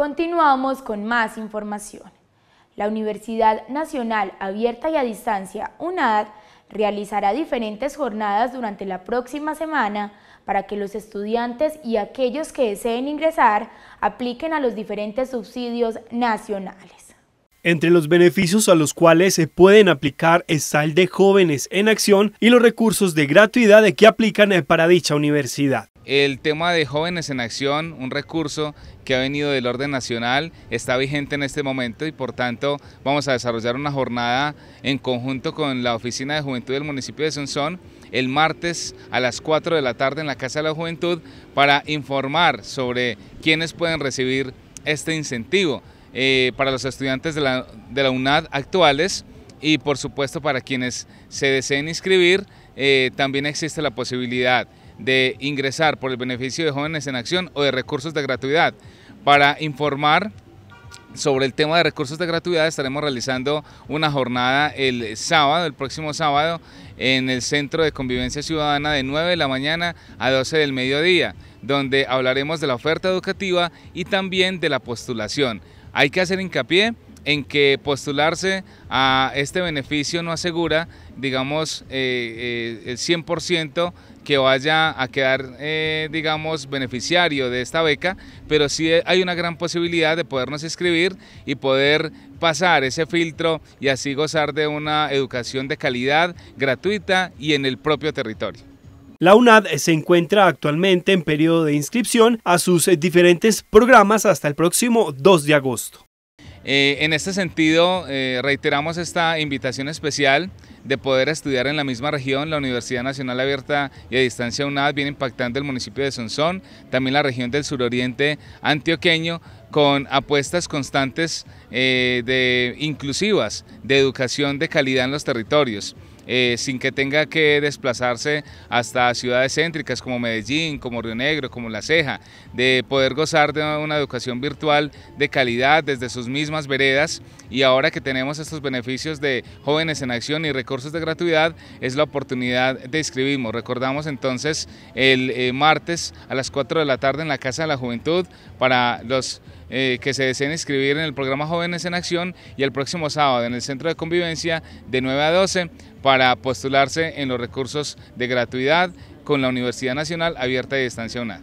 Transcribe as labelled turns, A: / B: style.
A: Continuamos con más información. La Universidad Nacional Abierta y a Distancia, UNAD, realizará diferentes jornadas durante la próxima semana para que los estudiantes y aquellos que deseen ingresar apliquen a los diferentes subsidios nacionales.
B: Entre los beneficios a los cuales se pueden aplicar está el de jóvenes en acción y los recursos de gratuidad que aplican para dicha universidad.
C: El tema de Jóvenes en Acción, un recurso que ha venido del orden nacional, está vigente en este momento y por tanto vamos a desarrollar una jornada en conjunto con la Oficina de Juventud del municipio de Sonsón el martes a las 4 de la tarde en la Casa de la Juventud para informar sobre quiénes pueden recibir este incentivo eh, para los estudiantes de la, UNAD actuales y por supuesto para quienes se deseen inscribir eh, también existe la posibilidad de ingresar por el beneficio de jóvenes en acción o de recursos de gratuidad. Para informar sobre el tema de recursos de gratuidad estaremos realizando una jornada el sábado, el próximo sábado, en el Centro de Convivencia Ciudadana de 9 de la mañana a 12 del mediodía, donde hablaremos de la oferta educativa y también de la postulación. Hay que hacer hincapié en que postularse a este beneficio no asegura, digamos, eh, eh, el 100% que vaya a quedar, eh, digamos, beneficiario de esta beca, pero sí hay una gran posibilidad de podernos inscribir y poder pasar ese filtro y así gozar de una educación de calidad, gratuita y en el propio territorio.
B: La UNAD se encuentra actualmente en periodo de inscripción a sus diferentes programas hasta el próximo 2 de agosto.
C: Eh, en este sentido, eh, reiteramos esta invitación especial de poder estudiar en la misma región. La Universidad Nacional Abierta y a Distancia UNAD viene impactando el municipio de Sonsón, también la región del suroriente antioqueño, con apuestas constantes eh, de, inclusivas de educación de calidad en los territorios. Eh, sin que tenga que desplazarse hasta ciudades céntricas como Medellín, como Río Negro, como La Ceja, de poder gozar de una educación virtual de calidad desde sus mismas veredas y ahora que tenemos estos beneficios de jóvenes en acción y recursos de gratuidad es la oportunidad de inscribirnos. Recordamos entonces el eh, martes a las 4 de la tarde en la Casa de la Juventud para los eh, que se deseen inscribir en el programa Jóvenes en Acción y el próximo sábado en el Centro de Convivencia de 9 a 12 para postularse en los recursos de gratuidad con la Universidad Nacional Abierta y Distancia